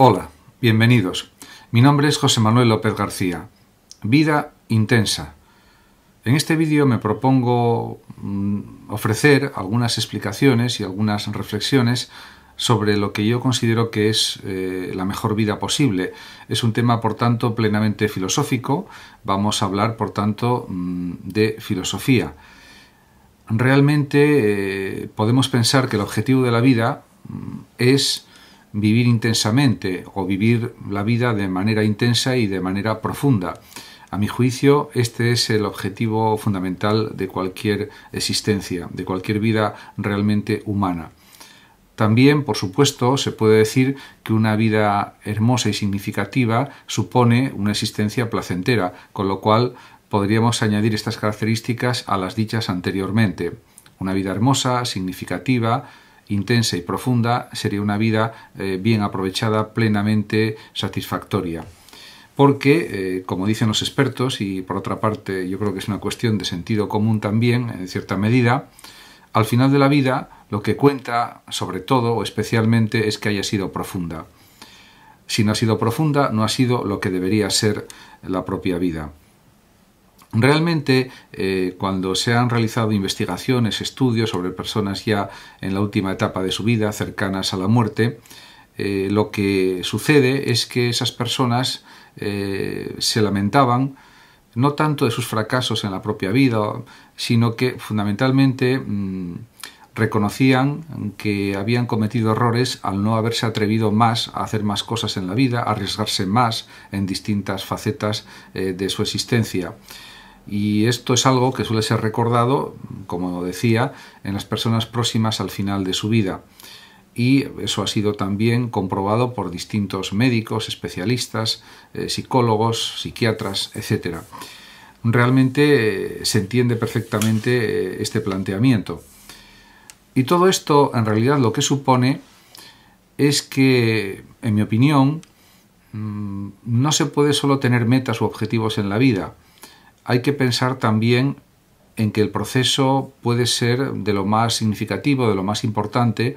Hola, bienvenidos. Mi nombre es José Manuel López García. Vida intensa. En este vídeo me propongo mm, ofrecer algunas explicaciones y algunas reflexiones sobre lo que yo considero que es eh, la mejor vida posible. Es un tema, por tanto, plenamente filosófico. Vamos a hablar, por tanto, mm, de filosofía. Realmente eh, podemos pensar que el objetivo de la vida mm, es vivir intensamente o vivir la vida de manera intensa y de manera profunda. A mi juicio, este es el objetivo fundamental de cualquier existencia, de cualquier vida realmente humana. También, por supuesto, se puede decir que una vida hermosa y significativa supone una existencia placentera, con lo cual podríamos añadir estas características a las dichas anteriormente. Una vida hermosa, significativa, intensa y profunda sería una vida eh, bien aprovechada, plenamente satisfactoria. Porque, eh, como dicen los expertos, y por otra parte yo creo que es una cuestión de sentido común también, en cierta medida, al final de la vida lo que cuenta, sobre todo o especialmente, es que haya sido profunda. Si no ha sido profunda, no ha sido lo que debería ser la propia vida. Realmente, eh, cuando se han realizado investigaciones, estudios sobre personas ya en la última etapa de su vida, cercanas a la muerte, eh, lo que sucede es que esas personas eh, se lamentaban no tanto de sus fracasos en la propia vida, sino que fundamentalmente mm, reconocían que habían cometido errores al no haberse atrevido más a hacer más cosas en la vida, a arriesgarse más en distintas facetas de su existencia. Y esto es algo que suele ser recordado, como decía, en las personas próximas al final de su vida. Y eso ha sido también comprobado por distintos médicos, especialistas, eh, psicólogos, psiquiatras, etc. Realmente eh, se entiende perfectamente eh, este planteamiento. Y todo esto, en realidad, lo que supone es que, en mi opinión, mm, no se puede solo tener metas u objetivos en la vida, hay que pensar también en que el proceso puede ser de lo más significativo, de lo más importante,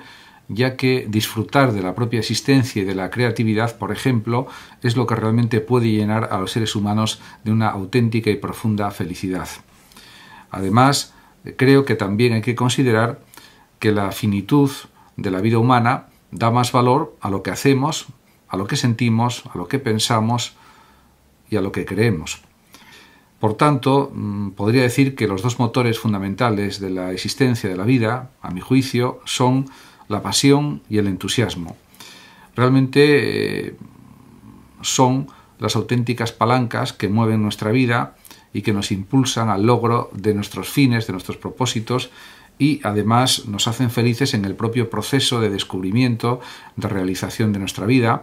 ya que disfrutar de la propia existencia y de la creatividad, por ejemplo, es lo que realmente puede llenar a los seres humanos de una auténtica y profunda felicidad. Además, creo que también hay que considerar que la finitud de la vida humana da más valor a lo que hacemos, a lo que sentimos, a lo que pensamos y a lo que creemos. Por tanto, mm, podría decir que los dos motores fundamentales de la existencia de la vida, a mi juicio, son la pasión y el entusiasmo. Realmente eh, son las auténticas palancas que mueven nuestra vida y que nos impulsan al logro de nuestros fines, de nuestros propósitos y además nos hacen felices en el propio proceso de descubrimiento, de realización de nuestra vida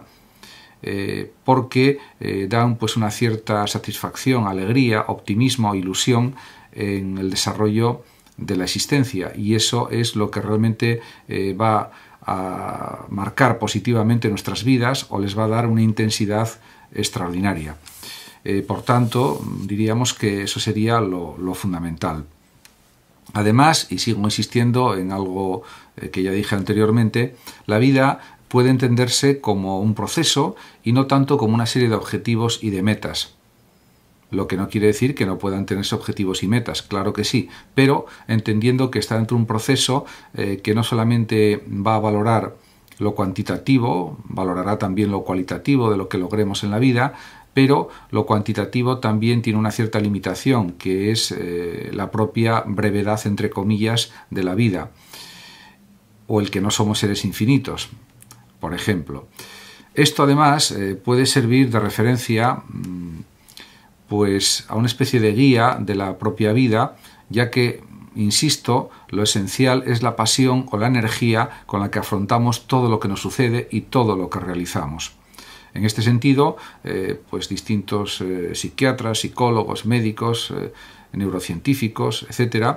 eh, porque eh, dan pues una cierta satisfacción, alegría, optimismo, ilusión en el desarrollo de la existencia y eso es lo que realmente eh, va a marcar positivamente nuestras vidas o les va a dar una intensidad extraordinaria. por tanto, diríamos que eso sería lo, lo fundamental. Además, y sigo insistiendo en algo que ya dije anteriormente, la vida puede entenderse como un proceso y no tanto como una serie de objetivos y de metas. Lo que no quiere decir que no puedan tenerse objetivos y metas, claro que sí, pero entendiendo que está dentro de un proceso eh, que no solamente va a valorar lo cuantitativo, valorará también lo cualitativo de lo que logremos en la vida, pero lo cuantitativo también tiene una cierta limitación, que es eh, la propia brevedad, entre comillas, de la vida, o el que no somos seres infinitos por ejemplo. Esto además eh, puede servir de referencia mm, pues a una especie de guía de la propia vida, ya que, insisto, lo esencial es la pasión o la energía con la que afrontamos todo lo que nos sucede y todo lo que realizamos. En este sentido, eh, pues distintos eh, psiquiatras, psicólogos, médicos, neurocientíficos, etc.,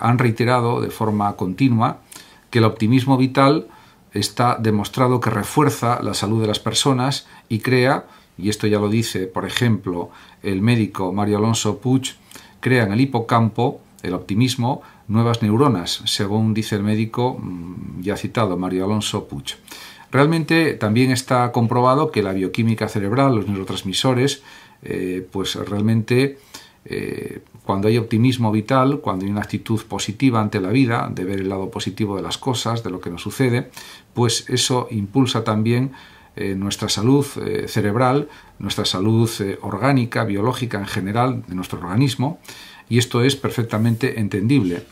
han reiterado de forma continua que el optimismo vital está demostrado que refuerza la salud de las personas y crea, y esto ya lo dice, por ejemplo, el médico Mario Alonso Puch, crea en el hipocampo, el optimismo, nuevas neuronas, según dice el médico mm, ya citado, Mario Alonso Puch. Realmente también está comprobado que la bioquímica cerebral, los neurotransmisores, eh, pues realmente eh, cuando hay optimismo vital, cuando hay una actitud positiva ante la vida, de ver el lado positivo de las cosas, de lo que nos sucede, pues eso impulsa también eh, nuestra salud eh, cerebral, nuestra salud orgánica, biológica en general, de nuestro organismo, y esto es perfectamente entendible.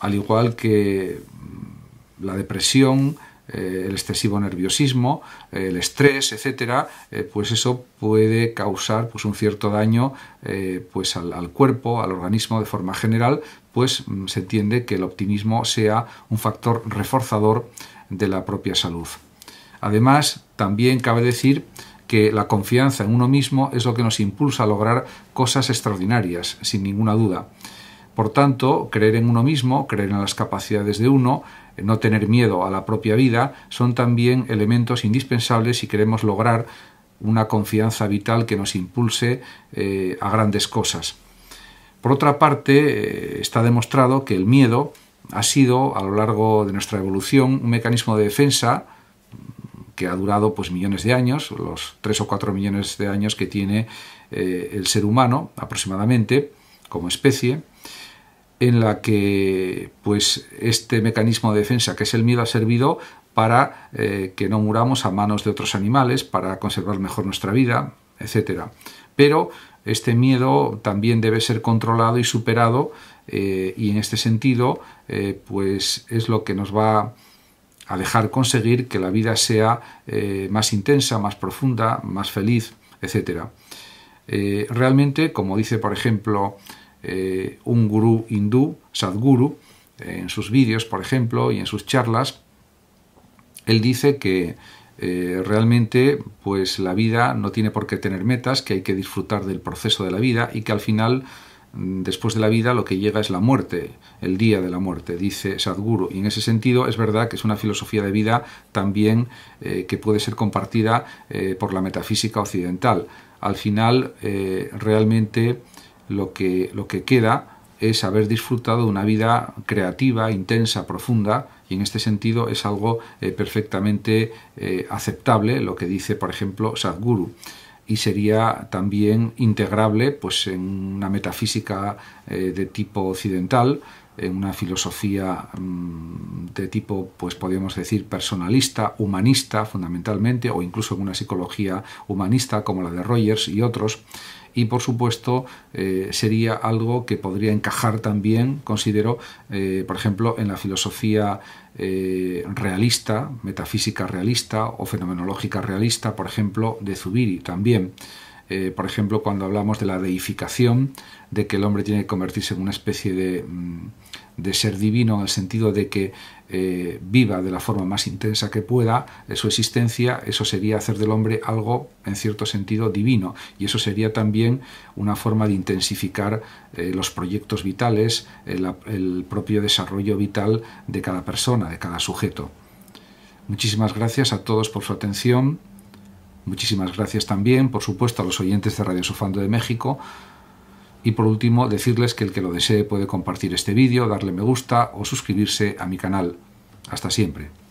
Al igual que mm, la depresión, eh, el excesivo nerviosismo, el estrés, etcétera, eh, pues eso puede causar pues, un cierto daño eh, pues al, cuerpo, al organismo de forma general, pues mm, se entiende que el optimismo sea un factor reforzador de la propia salud. Además, también cabe decir que la confianza en uno mismo es lo que nos impulsa a lograr cosas extraordinarias, sin ninguna duda. Por tanto, creer en uno mismo, creer en las capacidades de uno, no tener miedo a la propia vida, son también elementos indispensables si queremos lograr una confianza vital que nos impulse eh, a grandes cosas. Por otra parte, eh, está demostrado que el miedo ha sido, a lo largo de nuestra evolución, un mecanismo de defensa que ha durado pues, millones de años, los tres o cuatro millones de años que tiene eh, el ser humano aproximadamente como especie, en la que pues este mecanismo de defensa que es el miedo ha servido para eh, que no muramos a manos de otros animales, para conservar mejor nuestra vida, etcétera Pero este miedo también debe ser controlado y superado eh, y en este sentido eh, pues es lo que nos va a dejar conseguir que la vida sea más intensa, más profunda, más feliz, etc. realmente, como dice por ejemplo eh, un gurú hindú, Sadguru, en sus vídeos, por ejemplo, y en sus charlas, él dice que eh, realmente pues la vida no tiene por qué tener metas, que hay que disfrutar del proceso de la vida y que al final mm, después de la vida lo que llega es la muerte, el día de la muerte, dice Sadhguru. Y en ese sentido es verdad que es una filosofía de vida también eh, que puede ser compartida por la metafísica occidental. Al final realmente lo que, lo que queda es haber disfrutado de una vida creativa, intensa, profunda, y en este sentido es algo eh, perfectamente eh, aceptable lo que dice, por ejemplo, Sadhguru. Y sería también integrable pues, en una metafísica eh, de tipo occidental, una filosofía mm, de tipo, pues podríamos decir, personalista, humanista fundamentalmente, o incluso en una psicología humanista como la de Rogers y otros. Y por supuesto eh, sería algo que podría encajar también, considero, eh, por ejemplo, en la filosofía eh, realista, metafísica realista o fenomenológica realista, por ejemplo, de Zubiri también. Eh, por ejemplo, cuando hablamos de la deificación, de que el hombre tiene que convertirse en una especie de, mm, ser divino en el sentido de que eh, viva de la forma más intensa que pueda eh, su existencia, eso sería hacer del hombre algo, en cierto sentido, divino. Y eso sería también una forma de intensificar los proyectos vitales, el propio desarrollo vital de cada persona, de cada sujeto. Muchísimas gracias a todos por su atención Muchísimas gracias también, por supuesto, a los oyentes de Radio Sofando de México. Y por último, decirles que el que lo desee puede compartir este vídeo, darle me gusta o suscribirse a mi canal. Hasta siempre.